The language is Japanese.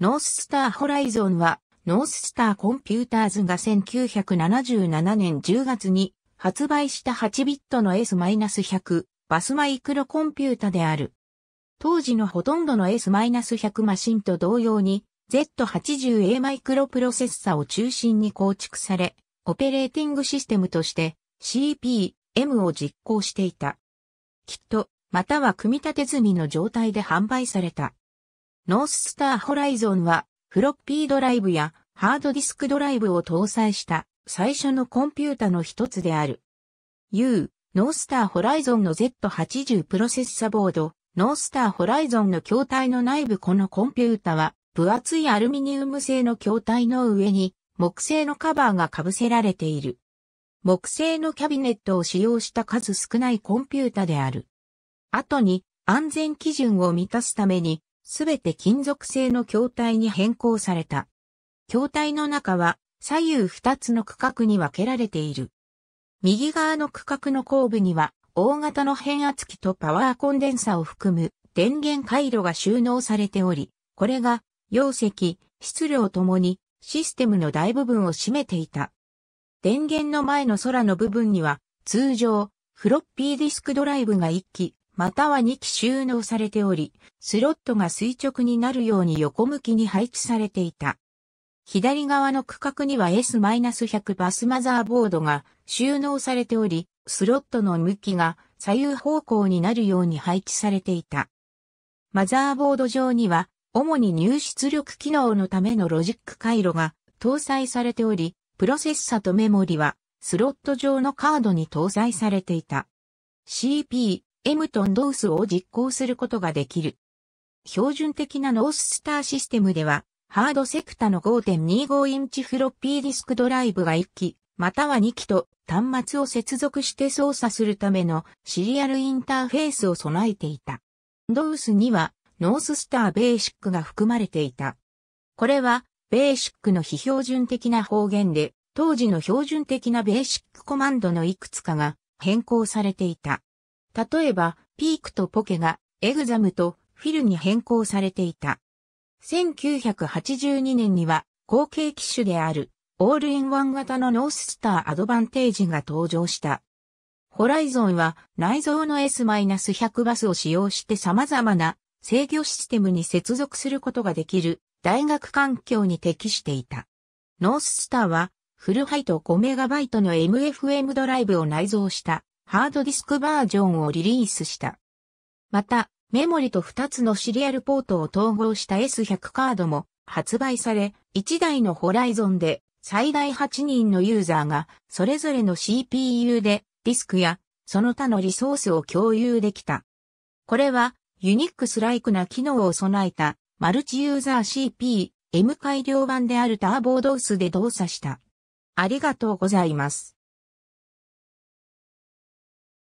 ノーススターホライゾンは、ノーススターコンピューターズが1977年10月に発売した8ビットの S-100 バスマイクロコンピュータである。当時のほとんどの S-100 マシンと同様に Z80A マイクロプロセッサを中心に構築され、オペレーティングシステムとして CPM を実行していた。きっと、または組み立て済みの状態で販売された。ノーススターホライゾンは、フロッピードライブやハードディスクドライブを搭載した最初のコンピュータの一つである。U、ノースターホライゾンの Z80 プロセッサボード、ノースターホライゾンの筐体の内部このコンピュータは、分厚いアルミニウム製の筐体の上に、木製のカバーが被せられている。木製のキャビネットを使用した数少ないコンピュータである。後に、安全基準を満たすために、すべて金属製の筐体に変更された。筐体の中は左右2つの区画に分けられている。右側の区画の後部には大型の変圧器とパワーコンデンサを含む電源回路が収納されており、これが容積、質量ともにシステムの大部分を占めていた。電源の前の空の部分には通常フロッピーディスクドライブが1機または2機収納されており、スロットが垂直になるように横向きに配置されていた。左側の区画には S-100 バスマザーボードが収納されており、スロットの向きが左右方向になるように配置されていた。マザーボード上には、主に入出力機能のためのロジック回路が搭載されており、プロセッサとメモリはスロット上のカードに搭載されていた。CP、ムトンドースを実行することができる。標準的なノーススターシステムでは、ハードセクタの5.25インチフロッピーディスクドライブが1機、または2機と端末を接続して操作するためのシリアルインターフェースを備えていた。ドースにはノーススターベーシックが含まれていた。これはベーシックの非標準的な方言で、当時の標準的なベーシックコマンドのいくつかが変更されていた。例えば、ピークとポケがエグザムとフィルに変更されていた。1982年には後継機種であるオールインワン型のノーススターアドバンテージが登場した。ホライゾンは内蔵の S-100 バスを使用して様々な制御システムに接続することができる大学環境に適していた。ノーススターはフルハイト 5MB の MFM ドライブを内蔵したハードディスクバージョンをリリースした。また、メモリと2つのシリアルポートを統合した S100 カードも発売され、1台のホライゾンで最大8人のユーザーがそれぞれの CPU でディスクやその他のリソースを共有できた。これはユニックスライクな機能を備えたマルチユーザー CP M 改良版であるターボードースで動作した。ありがとうございます。